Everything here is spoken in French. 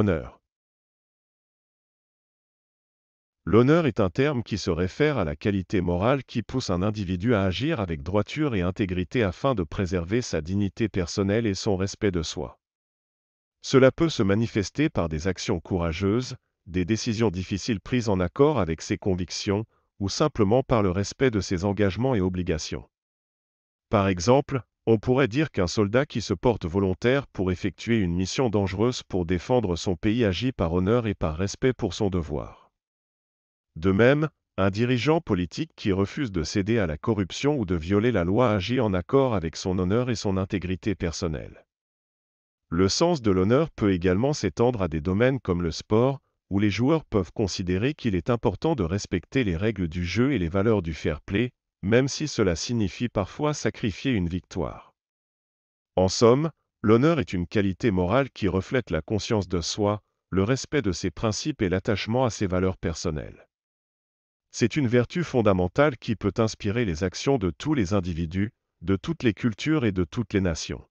Honneur. L'honneur est un terme qui se réfère à la qualité morale qui pousse un individu à agir avec droiture et intégrité afin de préserver sa dignité personnelle et son respect de soi. Cela peut se manifester par des actions courageuses, des décisions difficiles prises en accord avec ses convictions, ou simplement par le respect de ses engagements et obligations. Par exemple, on pourrait dire qu'un soldat qui se porte volontaire pour effectuer une mission dangereuse pour défendre son pays agit par honneur et par respect pour son devoir. De même, un dirigeant politique qui refuse de céder à la corruption ou de violer la loi agit en accord avec son honneur et son intégrité personnelle. Le sens de l'honneur peut également s'étendre à des domaines comme le sport, où les joueurs peuvent considérer qu'il est important de respecter les règles du jeu et les valeurs du fair play, même si cela signifie parfois sacrifier une victoire. En somme, l'honneur est une qualité morale qui reflète la conscience de soi, le respect de ses principes et l'attachement à ses valeurs personnelles. C'est une vertu fondamentale qui peut inspirer les actions de tous les individus, de toutes les cultures et de toutes les nations.